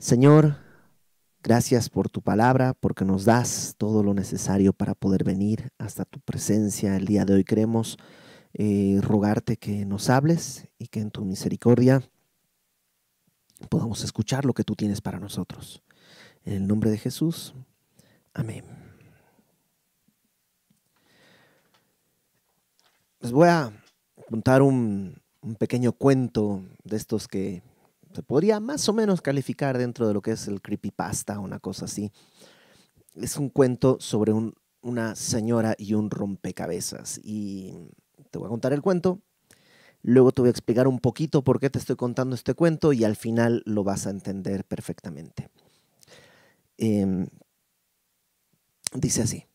Señor, gracias por tu palabra, porque nos das todo lo necesario para poder venir hasta tu presencia el día de hoy. Queremos eh, rogarte que nos hables y que en tu misericordia podamos escuchar lo que tú tienes para nosotros. En el nombre de Jesús. Amén. Les voy a contar un pequeño cuento de estos que se podría más o menos calificar dentro de lo que es el creepypasta, una cosa así. Es un cuento sobre una señora y un rompecabezas. Y te voy a contar el cuento, luego te voy a explicar un poquito por qué te estoy contando este cuento y al final lo vas a entender perfectamente. Em, dice así,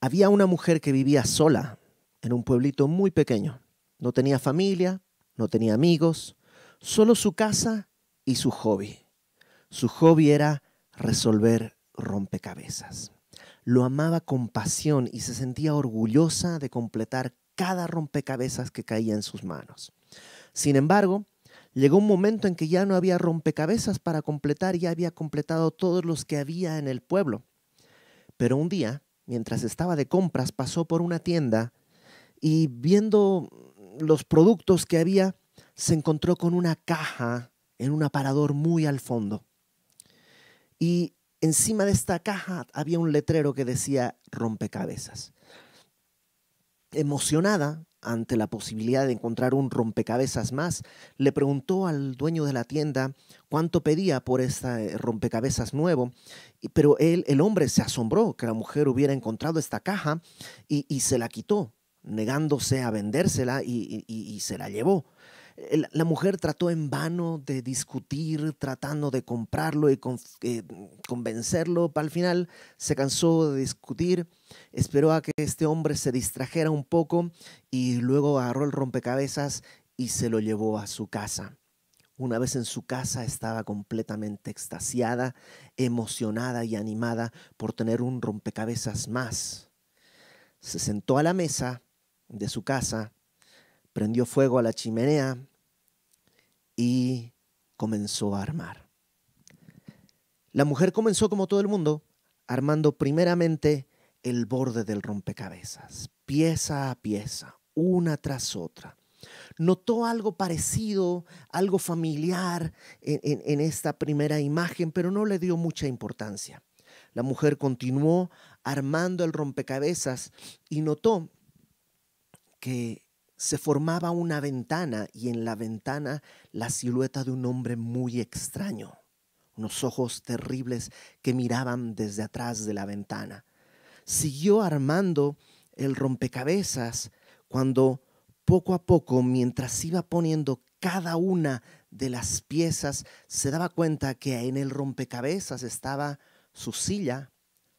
había una mujer que vivía sola en un pueblito muy pequeño. No tenía familia, no tenía amigos, solo su casa su hobby. Su hobby era resolver rompecabezas. Lo amaba con pasión y se sentía orgullosa de completar cada rompecabezas que caía en sus manos. Sin embargo, llegó un momento en que ya no había rompecabezas para completar, ya había completado todos los que había en el pueblo. Pero un día, mientras estaba de compras, pasó por una tienda y viendo los productos que había, se encontró con una caja en un aparador muy al fondo. Y encima de esta caja había un letrero que decía rompecabezas. Emocionada ante la posibilidad de encontrar un rompecabezas más, le preguntó al dueño de la tienda cuánto pedía por este eh, rompecabezas nuevo, pero él, el hombre se asombró que la mujer hubiera encontrado esta caja y, se la quitó, negándose a vendérsela y se la llevó la mujer trató en vano de discutir, tratando de comprarlo y eh, convencerlo, convencerlo. Al final se cansó de discutir, esperó a que este hombre se distrajera un poco y luego agarró el rompecabezas y se lo llevó a su casa. Una vez en su casa estaba completamente extasiada, emocionada y animada por tener un rompecabezas más. Se sentó a la mesa de su casa, prendió fuego a la chimenea y comenzó a armar. La mujer comenzó como todo el mundo, armando primeramente el borde del rompecabezas, pieza a pieza, una tras otra. Notó algo parecido, algo familiar en, esta primera imagen, pero no le dio mucha importancia. La mujer continuó armando el rompecabezas y notó que se formaba una ventana y en la ventana la silueta de un hombre muy extraño, unos ojos terribles que miraban desde atrás de la ventana. Siguió armando el rompecabezas cuando poco a poco, mientras iba poniendo cada una de las piezas, se daba cuenta que en el rompecabezas estaba su silla,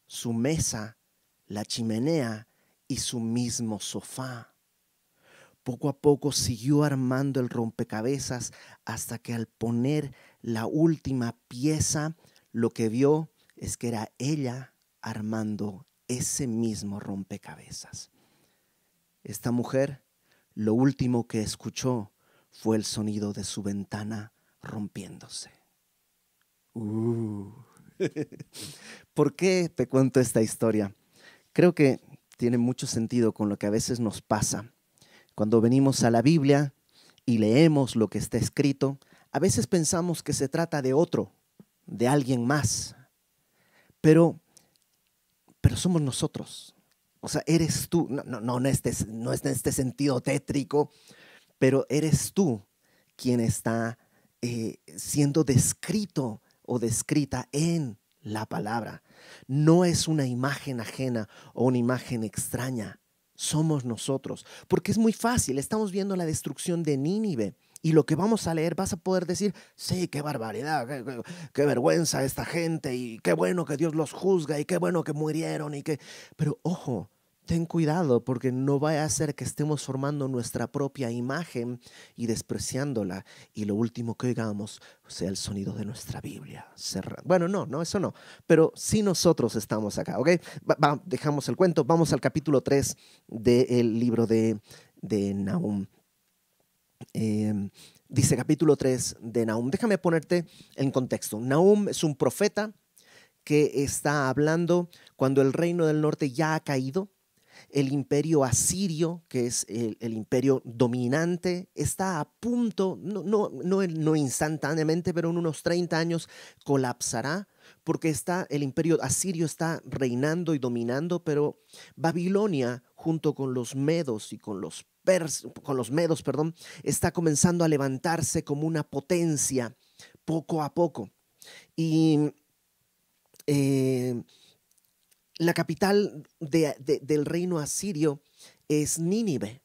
su mesa, la chimenea y su mismo sofá. Poco a poco siguió armando el rompecabezas hasta que al poner la última pieza, lo que vio es que era ella armando ese mismo rompecabezas. Esta mujer lo último que escuchó fue el sonido de su ventana rompiéndose. Uh. ¿Por qué te cuento esta historia? Creo que tiene mucho sentido con lo que a veces nos pasa. Cuando venimos a la Biblia y leemos lo que está escrito, a veces pensamos que se trata de otro, de alguien más, pero, pero somos nosotros. O sea, eres tú, no, no, no, en este, es en este sentido tétrico, pero eres tú quien está eh, siendo descrito o descrita en la palabra. No es una imagen ajena o una imagen extraña somos nosotros. Porque es muy fácil, estamos viendo la destrucción de Nínive. Y lo que vamos a leer vas a poder decir, sí, qué barbaridad, qué, vergüenza esta gente, y qué bueno que Dios los juzga, y qué bueno que murieron, y qué Pero ojo, ten cuidado porque no va a ser que estemos formando nuestra propia imagen y despreciándola y lo último que oigamos sea el sonido de nuestra Biblia. Bueno, no, no, eso no, pero sí nosotros estamos acá, ¿ok? dejamos el cuento, vamos al capítulo 3 del libro de, de Nahum. Em, dice capítulo 3 de Naum. Déjame ponerte en contexto. Nahum es un profeta que está hablando cuando el reino del norte ya ha caído, el imperio asirio, que es el, imperio dominante, está a punto, no, no, no, no instantáneamente, pero en unos 30 años colapsará porque está el imperio asirio está reinando y dominando, pero Babilonia junto con los medos y con los pers con los medos, perdón, está comenzando a levantarse como una potencia poco a poco. Y eh, la capital del reino asirio es Nínive.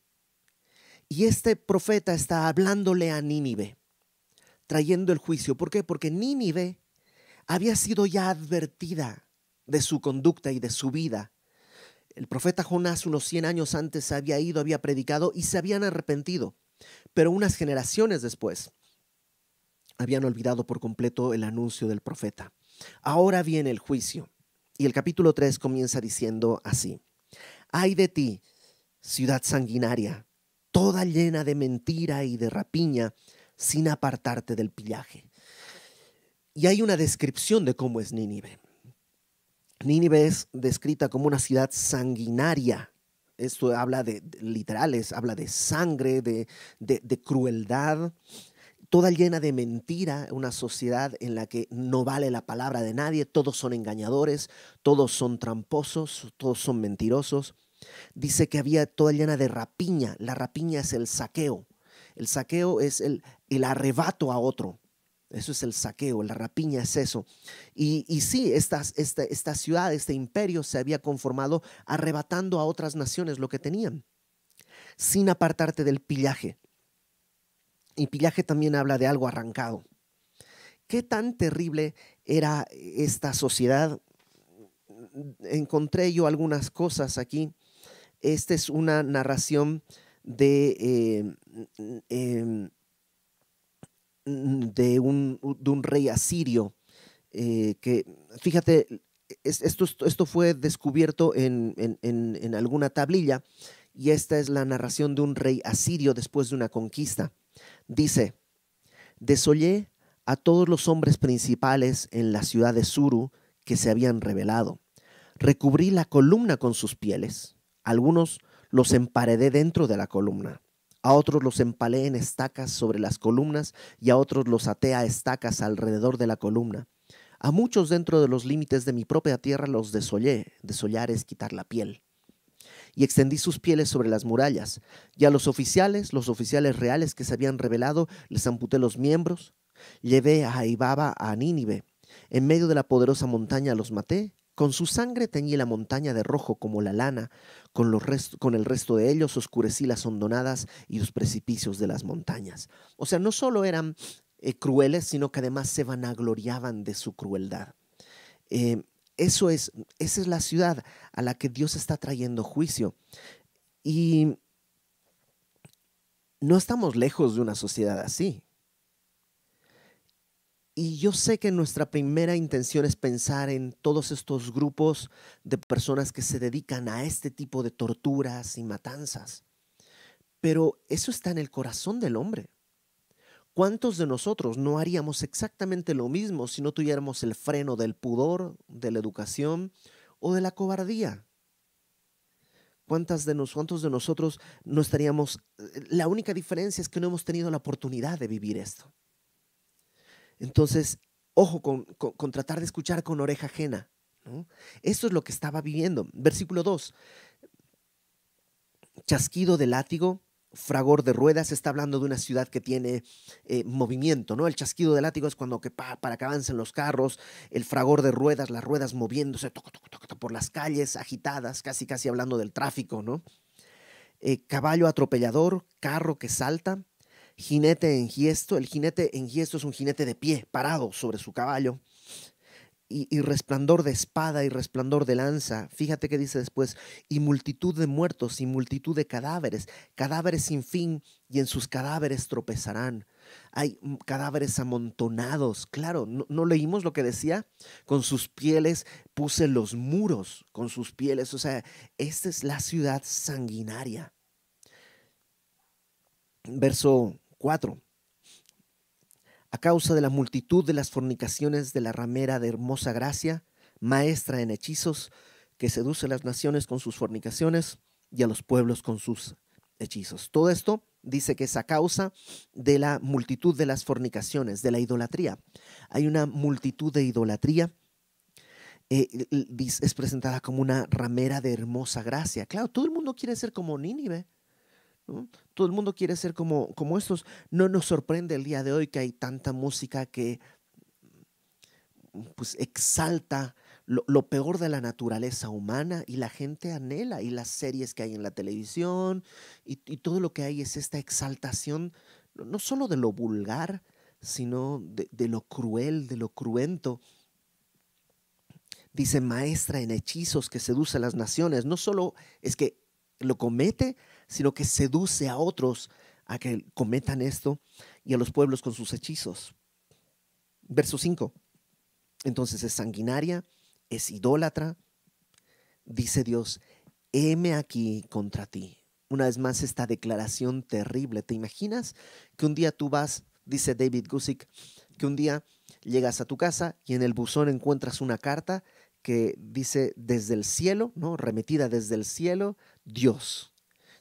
Y este profeta está hablándole a Nínive, trayendo el juicio. ¿Por qué? Porque Nínive había sido ya advertida de su conducta y de su vida. El profeta Jonás unos 100 años antes había ido, había predicado y se habían arrepentido. Pero unas generaciones después habían olvidado por completo el anuncio del profeta. Ahora viene el juicio. Y el capítulo 3 comienza diciendo así, ay de ti, ciudad sanguinaria, toda llena de mentira y de rapiña, sin apartarte del pillaje. Y hay una descripción de cómo es Nínive. Nínive es descrita como una ciudad sanguinaria. Esto habla de, literales, habla de sangre, de, de, de crueldad toda llena de mentira, una sociedad en la que no vale la palabra de nadie, todos son engañadores, todos son tramposos, todos son mentirosos. Dice que había toda llena de rapiña, la rapiña es el saqueo, el saqueo es el, arrebato a otro, eso es el saqueo, la rapiña es eso. Y, sí, esta ciudad, este imperio se había conformado arrebatando a otras naciones lo que tenían, sin apartarte del pillaje. Y pillaje también habla de algo arrancado. ¿Qué tan terrible era esta sociedad? Encontré yo algunas cosas aquí. Esta es una narración de, eh, em, de, un, rey asirio. Eh, que, fíjate, esto, esto fue descubierto en, en, alguna tablilla y esta es la narración de un rey asirio después de una conquista. Dice, desollé a todos los hombres principales en la ciudad de Suru que se habían rebelado. Recubrí la columna con sus pieles. Algunos los emparedé dentro de la columna. A otros los empalé en estacas sobre las columnas y a otros los até a estacas alrededor de la columna. A muchos dentro de los límites de mi propia tierra los desollé. Desollar es quitar la piel y extendí sus pieles sobre las murallas. Y a los oficiales, los oficiales reales que se habían rebelado, les amputé los miembros. Llevé a Aibaba a Nínive. En medio de la poderosa montaña los maté. Con su sangre teñí la montaña de rojo como la lana. Con, los con el resto de ellos oscurecí las hondonadas y los precipicios de las montañas. O sea, no solo eran eh, crueles, sino que además se vanagloriaban de su crueldad. Eh, eso es, esa es la ciudad a la que Dios está trayendo juicio. Y no estamos lejos de una sociedad así. Y yo sé que nuestra primera intención es pensar en todos estos grupos de personas que se dedican a este tipo de torturas y matanzas. Pero eso está en el corazón del hombre. ¿Cuántos de nosotros no haríamos exactamente lo mismo si no tuviéramos el freno del pudor, de la educación o de la cobardía? ¿Cuántas de ¿Cuántos de nosotros no estaríamos... Eh, la única diferencia es que no hemos tenido la oportunidad de vivir esto. Entonces, ojo con, tratar de escuchar con oreja ajena. Esto es lo que estaba viviendo. Versículo 2. Chasquido de látigo, fragor de ruedas, está hablando de una ciudad que tiene eh, movimiento, ¿no? El chasquido de látigo es cuando que para que avancen los carros, el fragor de ruedas, las ruedas moviéndose por las calles agitadas, casi casi hablando del tráfico, ¿no? Eh, caballo atropellador, carro que salta, jinete en giesto. El jinete en es un jinete de pie, parado sobre su caballo y, resplandor de espada y resplandor de lanza. Fíjate que dice después, y multitud de muertos y multitud de cadáveres, cadáveres sin fin, y en sus cadáveres tropezarán. Hay mm, cadáveres amontonados, claro, ¿no, no leímos lo que decía? Con sus pieles puse los muros, con sus pieles, o sea, esta es la ciudad sanguinaria. Verso 4 a causa de la multitud de las fornicaciones de la ramera de hermosa gracia, maestra en hechizos, que seduce a las naciones con sus fornicaciones y a los pueblos con sus hechizos. Todo esto dice que es a causa de la multitud de las fornicaciones, de la idolatría. Hay una multitud de idolatría. Eh, es presentada como una ramera de hermosa gracia. Claro, todo el mundo quiere ser como Nínive. Todo el mundo quiere ser como, como estos. No nos sorprende el día de hoy que hay tanta música que mm, pues, exalta lo, peor de la naturaleza humana y la gente anhela y las series que hay en la televisión y, todo lo que hay es esta exaltación no solo de lo vulgar, sino de, de lo cruel, de lo cruento dice maestra en hechizos que seduce a las naciones, no solo es que lo comete, sino que seduce a otros a que cometan esto y a los pueblos con sus hechizos. Verso 5. Entonces es sanguinaria, es idólatra. Dice Dios, heme aquí contra ti. Una vez más esta declaración terrible. ¿Te imaginas que un día tú vas, dice David Gusick, que un día llegas a tu casa y en el buzón encuentras una carta que dice desde el cielo, ¿no? Remetida desde el cielo, Dios.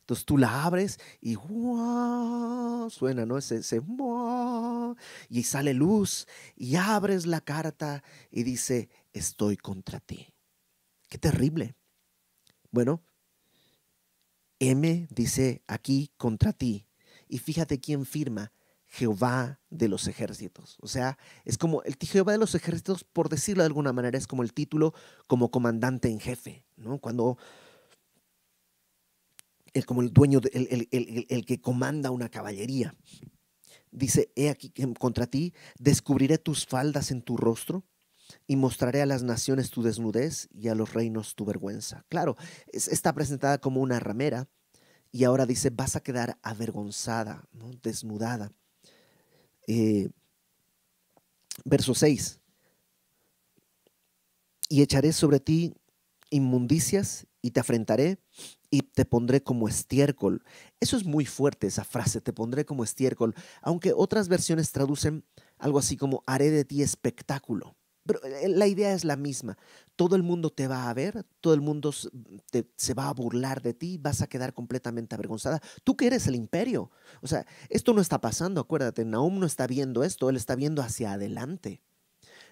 Entonces tú la abres y suena, ¿no? Ese, y sale luz y abres la carta y dice, estoy contra ti. Qué terrible. Bueno, M dice aquí contra ti. Y fíjate quién firma. Jehová de los ejércitos. O sea, es como el Jehová de los ejércitos, por decirlo de alguna manera, es como el título como comandante en jefe, ¿no? Cuando como el dueño, el, que comanda una caballería. Dice, he aquí contra ti, descubriré tus faldas en tu rostro y mostraré a las naciones tu desnudez y a los reinos tu vergüenza. Claro, está presentada como una ramera y ahora dice, vas a quedar avergonzada, desnudada. Eh, verso 6, y echaré sobre ti inmundicias y te afrentaré y te pondré como estiércol. Eso es muy fuerte, esa frase, te pondré como estiércol, aunque otras versiones traducen algo así como haré de ti espectáculo. Pero eh, la idea es la misma. Todo el mundo te va a ver, todo el mundo se va a burlar de ti, vas a quedar completamente avergonzada. Tú que eres el imperio. O sea, esto no está pasando, acuérdate, Nahum no está viendo esto, él está viendo hacia adelante.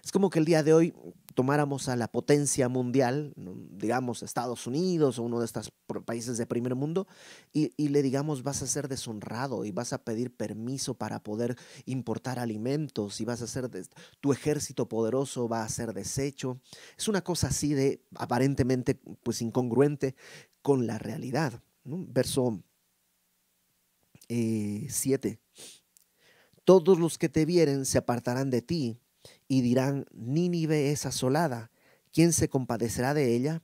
Es como que el día de hoy tomáramos a la potencia mundial, mm, digamos Estados Unidos o uno de estos países de primer mundo, y, le digamos vas a ser deshonrado y vas a pedir permiso para poder importar alimentos y vas a ser, tu ejército poderoso va a ser deshecho. Es una cosa así de aparentemente pues incongruente con la realidad. Verso 7. Eh, Todos los que te vieren se apartarán de ti y dirán, Nínive es asolada, ¿quién se compadecerá de ella?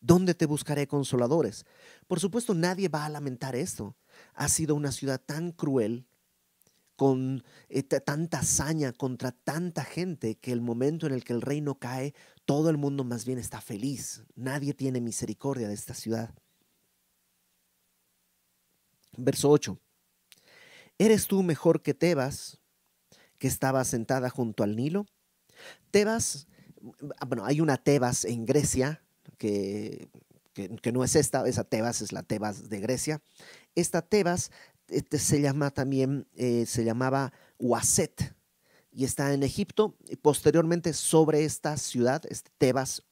¿Dónde te buscaré consoladores? Por supuesto, nadie va a lamentar esto. Ha sido una ciudad tan cruel, con eh, tanta hazaña contra tanta gente, que el momento en el que el reino cae, todo el mundo más bien está feliz. Nadie tiene misericordia de esta ciudad. Verso 8. ¿Eres tú mejor que Tebas, que estaba sentada junto al Nilo. Tebas, ah, bueno, hay una Tebas en Grecia, que, que, no es esta, esa Tebas es la Tebas de Grecia. Esta Tebas este, se llama también, eh, se llamaba Waset, y está en Egipto. Y posteriormente, sobre esta ciudad, este Tebas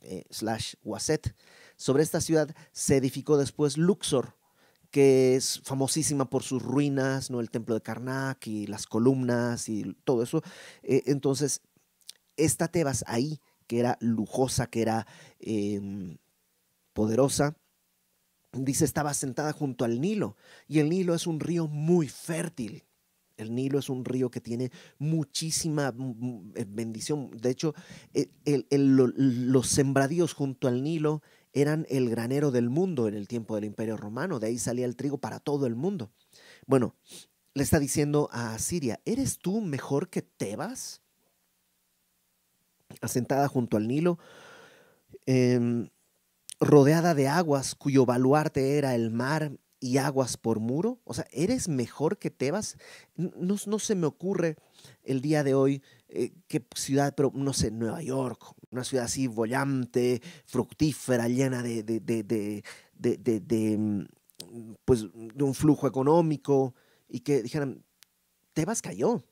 eh, slash Waset, sobre esta ciudad se edificó después Luxor, que es famosísima por sus ruinas, ¿no? El templo de Karnak y las columnas y todo eso. Eh, entonces, esta Tebas ahí, que era lujosa, que era em, poderosa, dice, estaba sentada junto al Nilo. Y el Nilo es un río muy fértil. El Nilo es un río que tiene muchísima mm, mm, eh, bendición. De hecho, e, los sembradíos junto al Nilo eran el granero del mundo en el tiempo del Imperio Romano, de ahí salía el trigo para todo el mundo. Bueno, le está diciendo a Siria, ¿eres tú mejor que Tebas? Asentada junto al Nilo, em, rodeada de aguas cuyo baluarte era el mar y aguas por muro. O sea, ¿eres mejor que Tebas? no se me ocurre el día de hoy eh, qué ciudad, pero no sé, Nueva York, una ciudad así volante, fructífera, llena de, de, de, mm, pues, de un flujo económico, y que dijeran, Tebas cayó,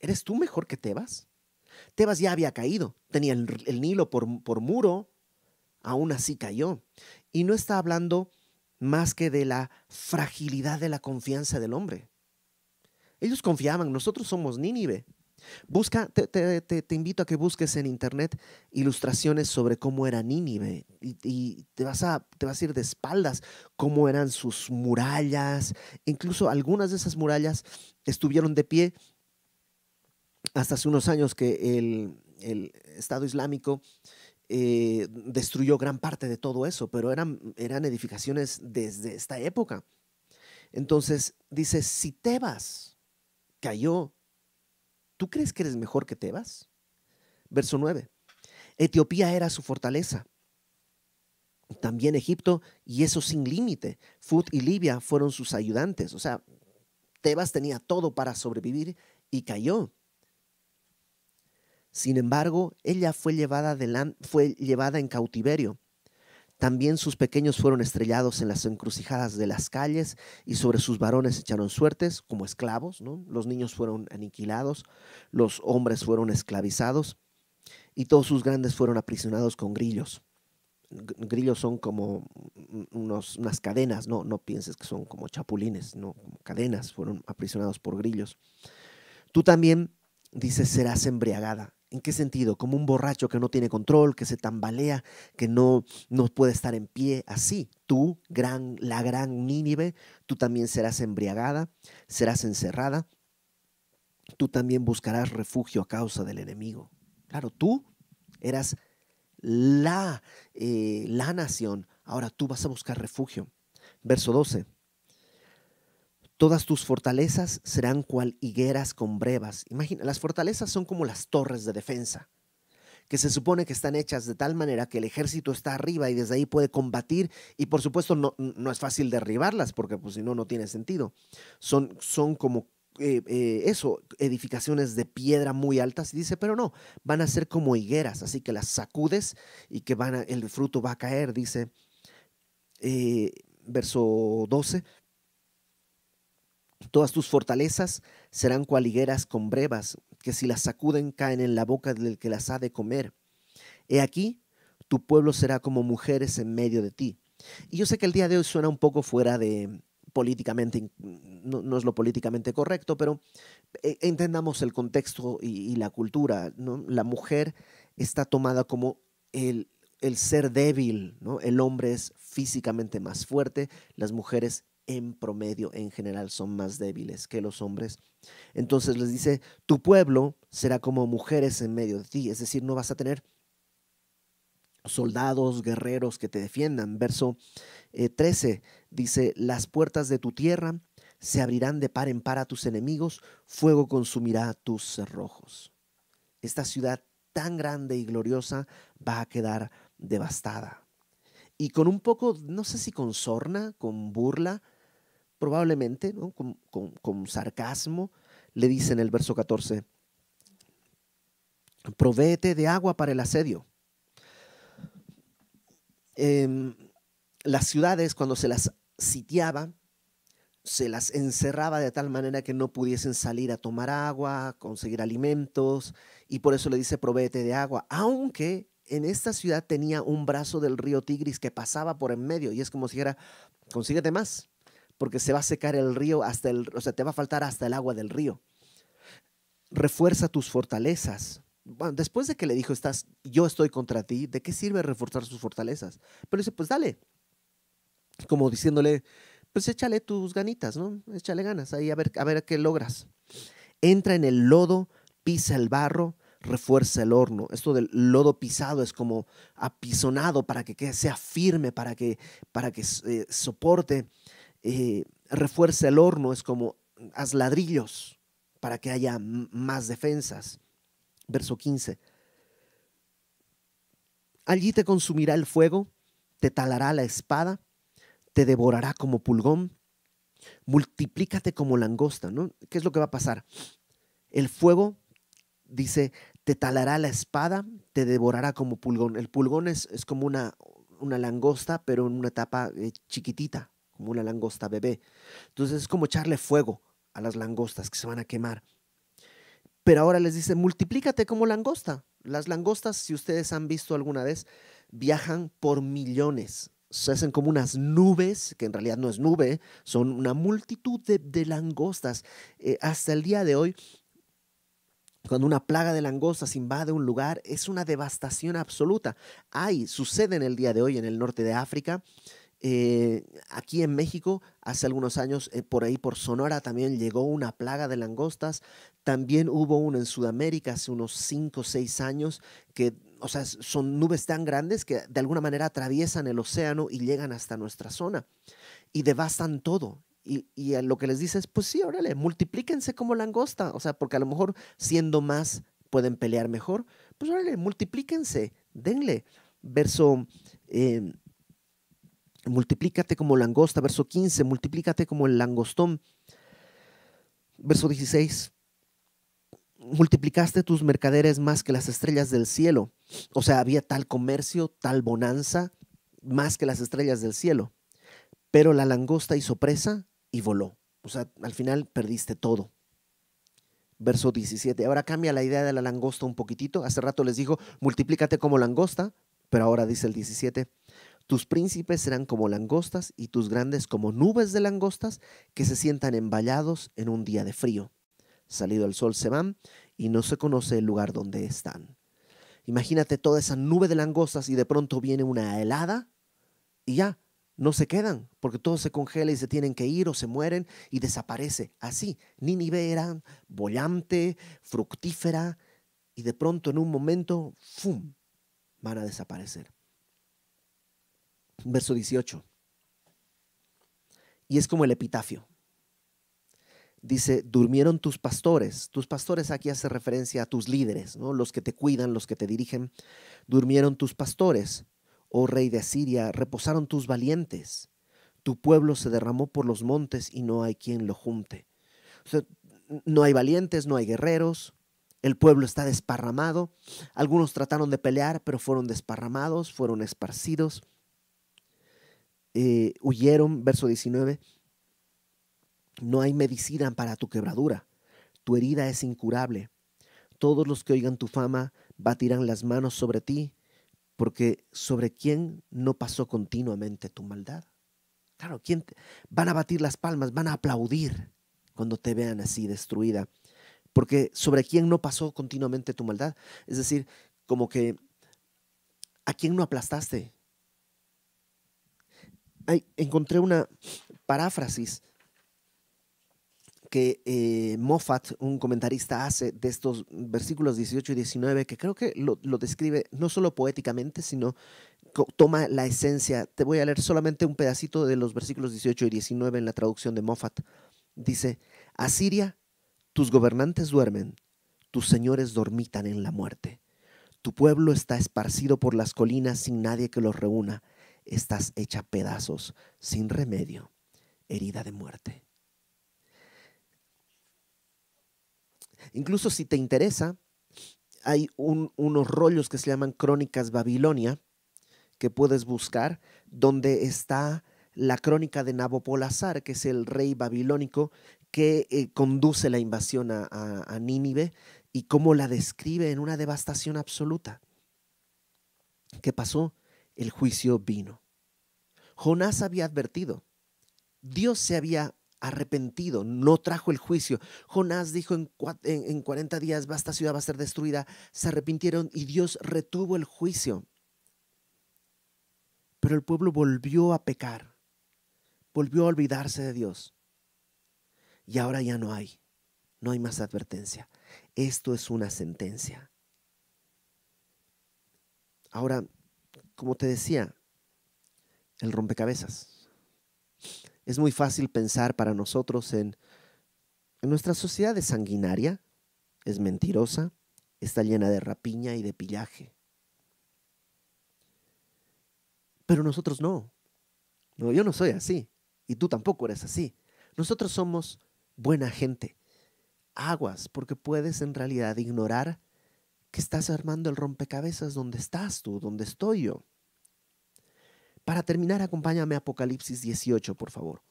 ¿eres tú mejor que Tebas? Tebas ya había caído, tenía el, el Nilo por, por muro, aún así cayó. Y no está hablando más que de la fragilidad de la confianza del hombre. Ellos confiaban, nosotros somos Nínive. Busca, te, invito a que busques en internet ilustraciones sobre cómo era Nínive y, te, vas a, te vas a ir de espaldas, cómo eran sus murallas. Incluso algunas de esas murallas estuvieron de pie hasta hace unos años que el, Estado Islámico eh, destruyó gran parte de todo eso, pero eran, eran edificaciones desde esta época. Entonces dice, si Tebas cayó ¿tú crees que eres mejor que Tebas? Verso 9. Etiopía era su fortaleza. También Egipto, y eso sin límite. Fut y Libia fueron sus ayudantes. O sea, Tebas tenía todo para sobrevivir y cayó. Sin embargo, ella fue llevada, fue llevada en cautiverio también sus pequeños fueron estrellados en las encrucijadas de las calles y sobre sus varones echaron suertes como esclavos. Los niños fueron aniquilados, los hombres fueron esclavizados y todos sus grandes fueron aprisionados con grillos. Grillos son como unas cadenas, no, no pienses que son como chapulines, no, como cadenas, fueron aprisionados por grillos. Tú también, dices, serás embriagada ¿En qué sentido? Como un borracho que no tiene control, que se tambalea, que no, no puede estar en pie. Así, tú, gran, la gran Nínive, tú también serás embriagada, serás encerrada, tú también buscarás refugio a causa del enemigo. Claro, tú eras la, eh, la nación, ahora tú vas a buscar refugio. Verso 12. Todas tus fortalezas serán cual higueras con brevas. Imagina, las fortalezas son como las torres de defensa, que se supone que están hechas de tal manera que el ejército está arriba y desde ahí puede combatir. Y por supuesto no, es fácil derribarlas, porque pues, si no, no tiene sentido. Son, son como eh, eh, eso, edificaciones de piedra muy altas, y dice, pero no, van a ser como higueras, así que las sacudes y que van el fruto va a caer, dice, eh, verso 12, Todas tus fortalezas serán cual higueras con brevas, que si las sacuden caen en la boca del que las ha de comer. He aquí, tu pueblo será como mujeres en medio de ti. Y yo sé que el día de hoy suena un poco fuera de políticamente, no, es lo políticamente correcto, pero eh, entendamos el contexto y, la cultura. La mujer está tomada como el, ser débil, El hombre es físicamente más fuerte, las mujeres en promedio, en general, son más débiles que los hombres. Entonces les dice, tu pueblo será como mujeres en medio de ti, es decir, no vas a tener soldados, guerreros que te defiendan. Verso 13 eh, dice, las puertas de tu tierra se abrirán de par en par a tus enemigos, fuego consumirá tus cerrojos. Esta ciudad tan grande y gloriosa va a quedar devastada. Y con un poco, no sé si con sorna, con burla, probablemente, con, sarcasmo, le dice en el verso 14, provéete de agua para el asedio. Em, las ciudades, cuando se las sitiaba, se las encerraba de tal manera que no pudiesen salir a tomar agua, conseguir alimentos, y por eso le dice, provéete de agua, aunque en esta ciudad tenía un brazo del río Tigris que pasaba por en medio, y es como si dijera, consíguete más, porque se va a secar el río hasta el, o sea, te va a faltar hasta el agua del río. Refuerza tus fortalezas. Bueno, después de que le dijo, estás, yo estoy contra ti, ¿de qué sirve reforzar sus fortalezas? Pero dice, pues dale. Como diciéndole, pues échale tus ganitas, ¿no? Échale ganas ahí a ver, a ver qué logras. Entra en el lodo, pisa el barro, refuerza el horno. Esto del lodo pisado es como apisonado para que sea firme, para que, para que eh, soporte eh, refuerza el horno, es como haz ladrillos para que haya más defensas. Verso 15. Allí te consumirá el fuego, te talará la espada, te devorará como pulgón, multiplícate como langosta, ¿no? ¿Qué es lo que va a pasar? El fuego, dice, te talará la espada, te devorará como pulgón. El pulgón es, como una, una langosta, pero en una etapa eh, chiquitita, como una langosta bebé. Entonces es como echarle fuego a las langostas que se van a quemar. Pero ahora les dice, multiplícate como langosta. Las langostas, si ustedes han visto alguna vez, viajan por millones. Se hacen como unas nubes, que en realidad no es nube, son una multitud de, langostas. Eh, hasta el día de hoy, cuando una plaga de langostas invade un lugar, es una devastación absoluta. Hay, sucede en el día de hoy en el norte de África, eh, aquí en México, hace algunos años, eh, por ahí por Sonora también llegó una plaga de langostas. También hubo uno en Sudamérica hace unos 5 o 6 años que, o sea, son nubes tan grandes que de alguna manera atraviesan el océano y llegan hasta nuestra zona y devastan todo. Y, eh, lo que les es, pues sí, órale, multiplíquense como langosta, o sea, porque a lo mejor siendo más pueden pelear mejor, pues órale, multiplíquense, denle. Verso em, multiplícate como langosta, verso 15, multiplícate como el langostón, verso 16, multiplicaste tus mercaderes más que las estrellas del cielo, o sea, había tal comercio, tal bonanza, más que las estrellas del cielo, pero la langosta hizo presa y voló, o sea, al final perdiste todo. Verso 17. Ahora cambia la idea de la langosta un poquitito. Hace rato les dijo, multiplícate como langosta, pero ahora dice el 17, tus príncipes serán como langostas y tus grandes como nubes de langostas que se sientan emballados en un día de frío. Salido el sol se van y no se conoce el lugar donde están. Imagínate toda esa nube de langostas y de pronto viene una helada y ya, no se quedan, porque todo se congela y se tienen que ir o se mueren y desaparece. Así, ni vera, bollante, fructífera, y de pronto en un momento, ¡fum!, van a desaparecer verso 18. Y es como el epitafio. Dice, durmieron tus pastores. Tus pastores aquí hace referencia a tus líderes, ¿no? los que te cuidan, los que te dirigen. Durmieron tus pastores, oh rey de Asiria, reposaron tus valientes. Tu pueblo se derramó por los montes y no hay quien lo junte. O sea, no hay valientes, no hay guerreros, el pueblo está desparramado. Algunos trataron de pelear, pero fueron desparramados, fueron esparcidos. Eh, huyeron, verso 19, no hay medicina para tu quebradura, tu herida es incurable. Todos los que oigan tu fama batirán las manos sobre ti, porque sobre quién no pasó continuamente tu maldad. Claro, ¿quién van a batir las palmas, van a aplaudir cuando te vean así destruida, porque sobre quién no pasó continuamente tu maldad. Es decir, como que a quién no aplastaste, encontré una paráfrasis que eh, Moffat, un comentarista, hace de estos versículos 18 y 19, que creo que lo, lo describe no solo poéticamente, sino toma la esencia. Te voy a leer solamente un pedacito de los versículos 18 y 19 en la traducción de Moffat. Dice, Asiria, tus gobernantes duermen, tus señores dormitan en la muerte. Tu pueblo está esparcido por las colinas sin nadie que los reúna estás hecha pedazos, sin remedio, herida de muerte. Incluso si te interesa, hay unos rollos que se llaman Crónicas Babilonia, que puedes buscar, donde está la crónica de Nabopolazar, que es el rey babilónico que eh, conduce la invasión a Nínive y cómo la describe en una devastación absoluta. ¿Qué pasó? el juicio vino. Jonás había advertido. Dios se había arrepentido, no trajo el juicio. Jonás dijo en, 40 días, esta ciudad va a ser destruida. Se arrepintieron y Dios retuvo el juicio. Pero el pueblo volvió a pecar, volvió a olvidarse de Dios. Y ahora ya no hay, no hay más advertencia. Esto es una sentencia. Ahora, como te decía, el rompecabezas. Es muy fácil pensar para nosotros en, nuestra sociedad es sanguinaria, es mentirosa, está llena de rapiña y de pillaje. Pero nosotros No, yo no soy así. Y tú tampoco eres así. Nosotros somos buena gente. Aguas, porque puedes en realidad ignorar que estás armando el rompecabezas donde estás tú, ¿Dónde estoy yo. Para terminar, acompáñame a Apocalipsis 18, por favor.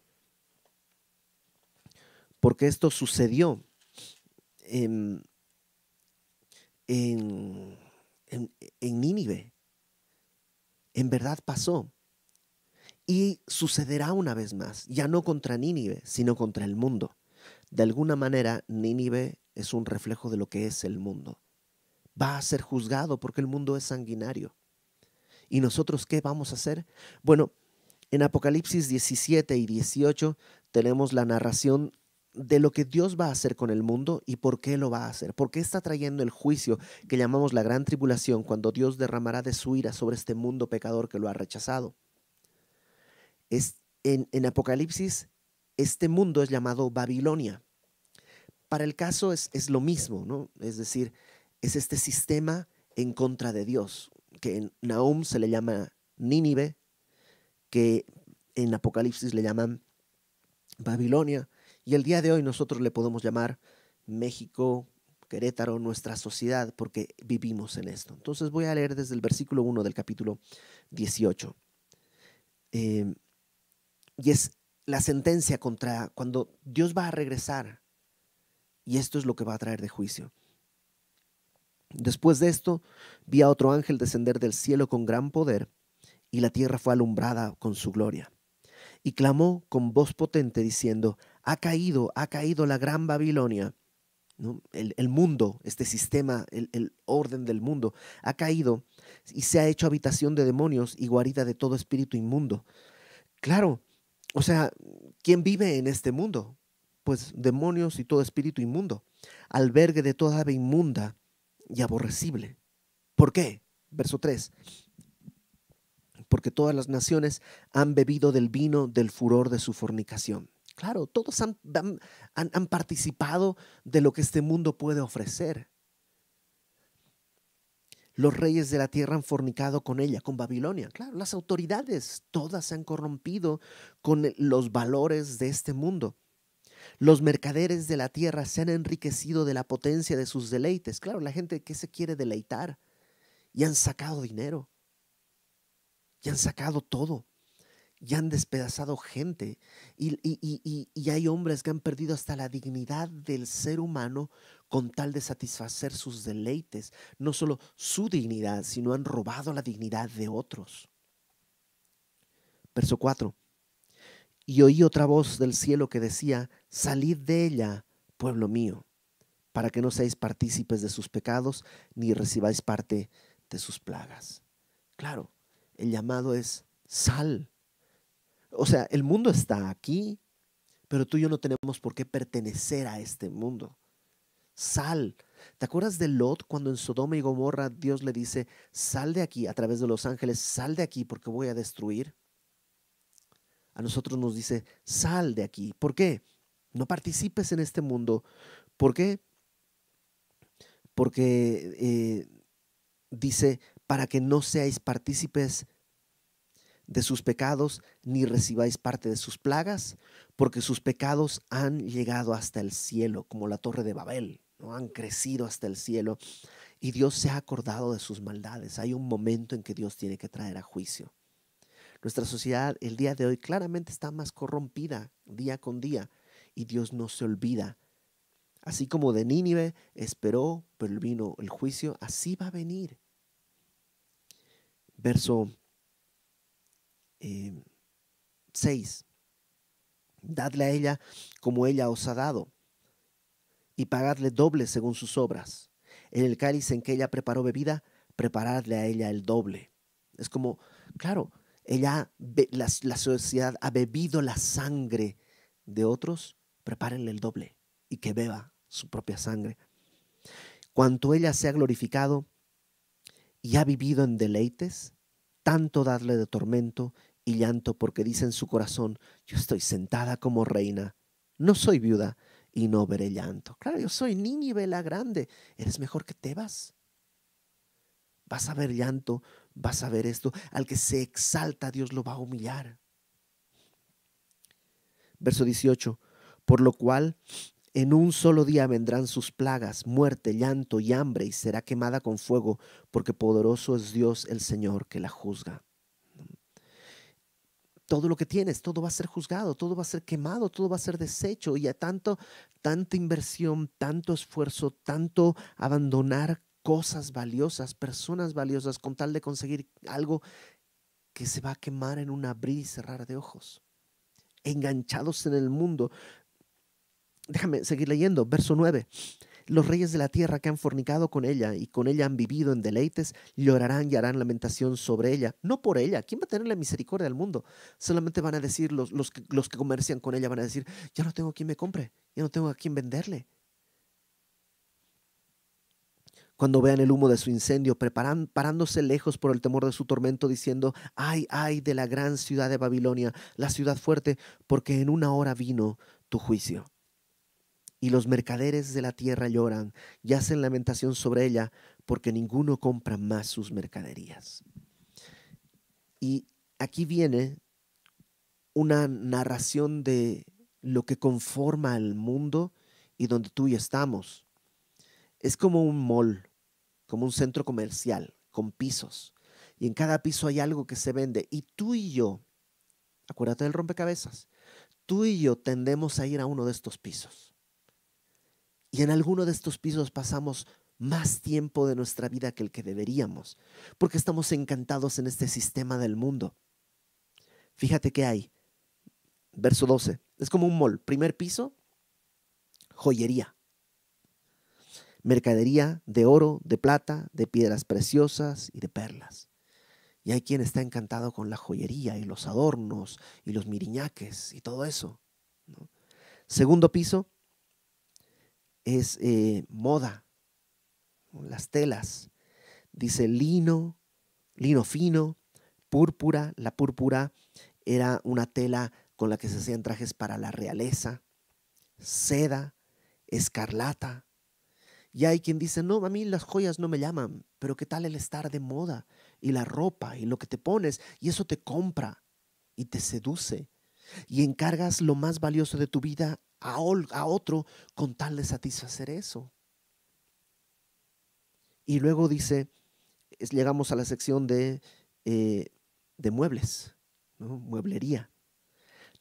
Porque esto sucedió en Nínive. En verdad pasó. Y sucederá una vez más, ya no contra Nínive, sino contra el mundo. De alguna manera, Nínive es un reflejo de lo que es el mundo va a ser juzgado porque el mundo es sanguinario. ¿Y nosotros qué vamos a hacer? Bueno, en Apocalipsis 17 y 18 tenemos la narración de lo que Dios va a hacer con el mundo y por qué lo va a hacer, por qué está trayendo el juicio que llamamos la gran tribulación cuando Dios derramará de su ira sobre este mundo pecador que lo ha rechazado. Es, en, en Apocalipsis, este mundo es llamado Babilonia. Para el caso es, es lo mismo, ¿no? Es decir, es este sistema en contra de Dios, que en Nahum se le llama Nínive, que en Apocalipsis le llaman Babilonia, y el día de hoy nosotros le podemos llamar México, Querétaro, nuestra sociedad, porque vivimos en esto. Entonces voy a leer desde el versículo 1 del capítulo 18. Em, y es la sentencia contra cuando Dios va a regresar, y esto es lo que va a traer de juicio. Después de esto, vi a otro ángel descender del cielo con gran poder, y la tierra fue alumbrada con su gloria. Y clamó con voz potente diciendo, ha caído, ha caído la gran Babilonia. El, mundo, este sistema, el, el orden del mundo, ha caído y se ha hecho habitación de demonios y guarida de todo espíritu inmundo. Claro, o sea, ¿quién vive en este mundo? Pues demonios y todo espíritu inmundo, albergue de toda ave inmunda y aborrecible. ¿Por qué? Verso 3. Porque todas las naciones han bebido del vino del furor de su fornicación. Claro, todos han, participado de lo que este mundo puede ofrecer. Los reyes de la tierra han fornicado con ella, con Babilonia. Claro, las autoridades todas se han corrompido con los valores de este mundo. Los mercaderes de la tierra se han enriquecido de la potencia de sus deleites. Claro, la gente que se quiere deleitar. Y han sacado dinero. Y han sacado todo. Y han despedazado gente. Y, y hay hombres que han perdido hasta la dignidad del ser humano con tal de satisfacer sus deleites. No solo su dignidad, sino han robado la dignidad de otros. Verso 4. Y oí otra voz del cielo que decía, Salid de ella, pueblo mío, para que no seáis partícipes de sus pecados ni recibáis parte de sus plagas. Claro, el llamado es sal. O sea, el mundo está aquí, pero tú y yo no tenemos por qué pertenecer a este mundo. Sal. ¿Te acuerdas de Lot cuando en Sodoma y Gomorra Dios le dice, sal de aquí a través de los ángeles, sal de aquí porque voy a destruir? A nosotros nos dice, sal de aquí. ¿Por qué? No participes en este mundo. ¿Por qué? Porque eh, dice, para que no seáis partícipes de sus pecados, ni recibáis parte de sus plagas, porque sus pecados han llegado hasta el cielo, como la torre de Babel, ¿no? han crecido hasta el cielo, y Dios se ha acordado de sus maldades. Hay un momento en que Dios tiene que traer a juicio. Nuestra sociedad el día de hoy claramente está más corrompida día con día y Dios no se olvida. Así como de Nínive esperó, pero vino el juicio, así va a venir. Verso 6. Eh, Dadle a ella como ella os ha dado, y pagadle doble según sus obras. En el cáliz en que ella preparó bebida, preparadle a ella el doble. Es como, claro, ella, la, la sociedad ha bebido la sangre de otros, prepárenle el doble y que beba su propia sangre. Cuanto ella se ha glorificado y ha vivido en deleites, tanto darle de tormento y llanto, porque dice en su corazón, yo estoy sentada como reina, no soy viuda y no veré llanto. Claro, yo soy y vela grande, eres mejor que Tebas. Vas a ver llanto, vas a ver esto. Al que se exalta, Dios lo va a humillar. Verso 18. Por lo cual, en un solo día vendrán sus plagas, muerte, llanto y hambre, y será quemada con fuego, porque poderoso es Dios el Señor que la juzga. Todo lo que tienes, todo va a ser juzgado, todo va a ser quemado, todo va a ser deshecho, y a tanto, tanta inversión, tanto esfuerzo, tanto abandonar cosas valiosas, personas valiosas, con tal de conseguir algo que se va a quemar en un abrir y cerrar de ojos enganchados en el mundo, déjame seguir leyendo, verso 9. Los reyes de la tierra que han fornicado con ella y con ella han vivido en deleites, llorarán y harán lamentación sobre ella. No por ella. ¿Quién va a tener la misericordia del mundo? Solamente van a decir, los, que, comercian con ella van a decir, ya no tengo a quien me compre, ya no tengo a quien venderle. Cuando vean el humo de su incendio, parándose lejos por el temor de su tormento, diciendo, ay, ay de la gran ciudad de Babilonia, la ciudad fuerte, porque en una hora vino tu juicio y los mercaderes de la tierra lloran y hacen lamentación sobre ella, porque ninguno compra más sus mercaderías. Y aquí viene una narración de lo que conforma al mundo y donde tú y estamos. Es como un mall, como un centro comercial, con pisos. Y en cada piso hay algo que se vende. Y tú y yo, acuérdate del rompecabezas, tú y yo tendemos a ir a uno de estos pisos. Y en alguno de estos pisos pasamos más tiempo de nuestra vida que el que deberíamos, porque estamos encantados en este sistema del mundo. Fíjate qué hay, verso 12, es como un mall, primer piso, joyería, mercadería de oro, de plata, de piedras preciosas y de perlas. Y hay quien está encantado con la joyería y los adornos y los miriñaques y todo eso. Segundo piso, es eh, moda, las telas. Dice lino, lino fino, púrpura. La púrpura era una tela con la que se hacían trajes para la realeza, seda, escarlata. Y hay quien dice, no, a mí las joyas no me llaman, pero ¿qué tal el estar de moda y la ropa y lo que te pones? Y eso te compra y te seduce y encargas lo más valioso de tu vida a, otro con tal de satisfacer eso. Y luego dice, llegamos a la sección de, eh, de muebles, mueblería.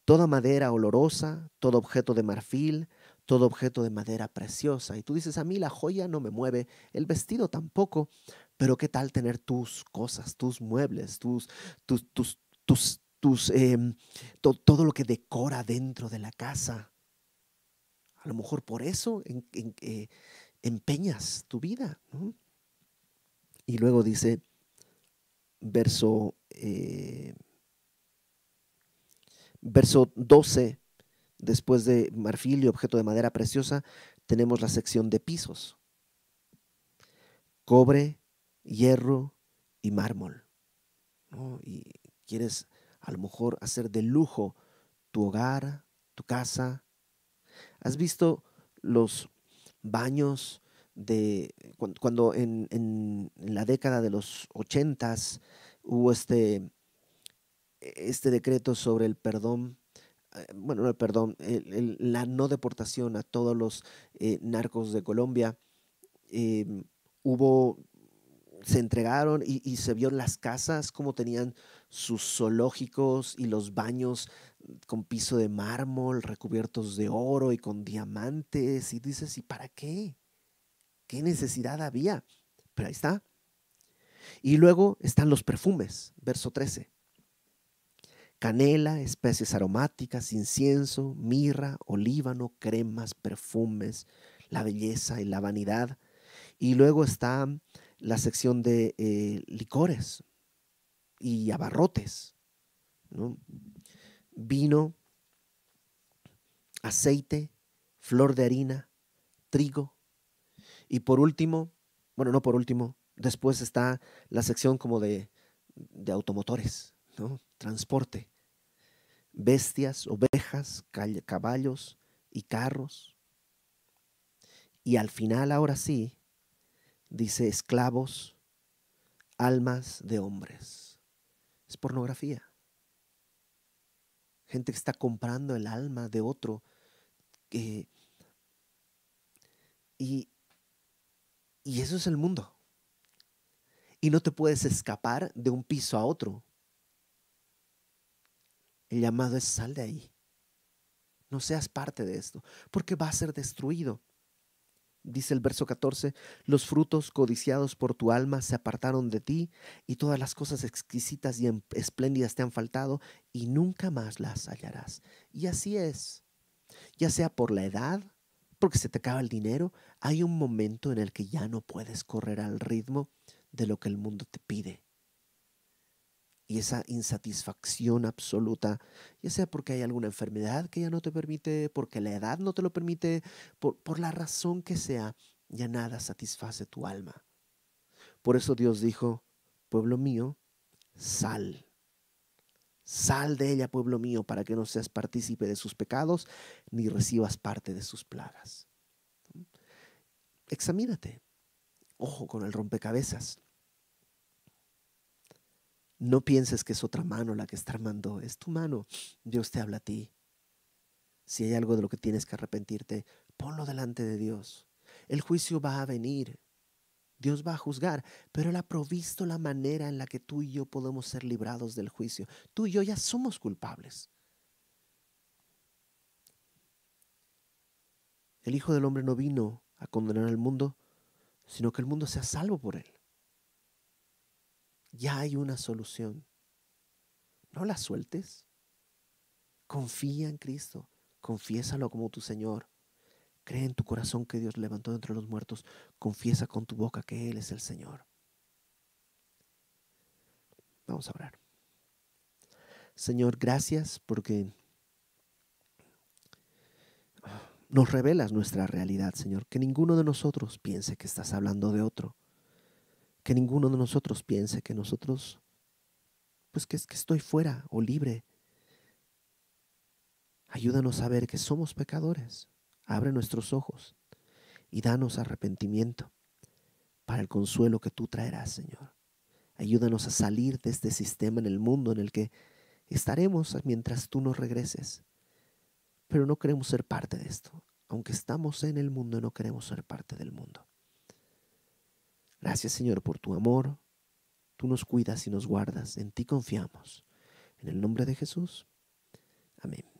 Toda madera olorosa, todo objeto de marfil, todo objeto de madera preciosa. Y tú dices, a mí la joya no me mueve, el vestido tampoco, pero ¿qué tal tener tus cosas, tus muebles, tus, tus, tus, tus, em, todo lo que decora dentro de la casa? A lo mejor por eso eh, empeñas tu vida. Y luego dice, verso, eh, verso 12, después de marfil y objeto de madera preciosa, tenemos la sección de pisos. Cobre, hierro y mármol. Y quieres a lo mejor hacer de lujo tu hogar, tu casa, ¿Has visto los baños de cuando, en, la década de los ochentas hubo este, este decreto sobre el perdón? Eh, bueno, el perdón, la no deportación a todos los eh, narcos de Colombia. Em, hubo se entregaron y, y, se vio las casas, cómo tenían sus zoológicos y los baños con piso de mármol, recubiertos de oro y con diamantes. Y dices, ¿y para qué? ¿Qué necesidad había? Pero ahí está. Y luego están los perfumes, verso 13. Canela, especies aromáticas, incienso, mirra, olíbano, cremas, perfumes, la belleza y la vanidad. Y luego está la sección de eh, licores y abarrotes. ¿no? vino, aceite, flor de harina, trigo. Y por último, bueno, no por último, después está la sección como de, de automotores, ¿no? Transporte. Bestias, ovejas, caballos y carros. Y al final, ahora sí, dice esclavos, almas de hombres. Es pornografía gente que está comprando el alma de otro. Eh, y, y eso es el mundo. Y no te puedes escapar de un piso a otro. El llamado es sal de ahí. No seas parte de esto, porque va a ser destruido. Dice el verso 14, los frutos codiciados por tu alma se apartaron de ti y todas las cosas exquisitas y em, espléndidas te han faltado y nunca más las hallarás. Y así es, ya sea por la edad, porque se te acaba el dinero, hay un momento en el que ya no puedes correr al ritmo de lo que el mundo te pide y esa insatisfacción absoluta, ya sea porque hay alguna enfermedad que ya no te permite, porque la edad no te lo permite, por, por la razón que sea, ya nada satisface tu alma. Por eso Dios dijo, pueblo mío, sal. Sal de ella, pueblo mío, para que no seas partícipe de sus pecados ni recibas parte de sus plagas. Examínate. Ojo con el rompecabezas. No pienses que es otra mano la que está armando, es tu mano. Dios te habla a ti. Si hay algo de lo que tienes que arrepentirte, ponlo delante de Dios. El juicio va a venir. Dios va a juzgar, pero Él ha provisto la manera en la que tú y yo podemos ser librados del juicio. Tú y yo ya somos culpables. El Hijo del Hombre no vino a condenar al mundo, sino que el mundo sea salvo por Él ya hay una solución. No la sueltes. Confía en Cristo. Confiésalo como tu Señor. Cree en tu corazón que Dios levantó entre los muertos. Confiesa con tu boca que Él es el Señor. Vamos a orar. Señor, gracias porque nos revelas nuestra realidad, Señor. Que ninguno de nosotros piense que estás hablando de otro que ninguno de nosotros piense que nosotros, pues que es que estoy fuera o libre. Ayúdanos a ver que somos pecadores. Abre nuestros ojos y danos arrepentimiento para el consuelo que tú traerás, Señor. Ayúdanos a salir de este sistema en el mundo en el que estaremos mientras tú nos regreses. Pero no queremos ser parte de esto. Aunque estamos en el mundo, no queremos ser parte del mundo. Gracias Señor por tu amor. Tú nos cuidas y nos guardas. En ti confiamos. En el nombre de Jesús. Amén.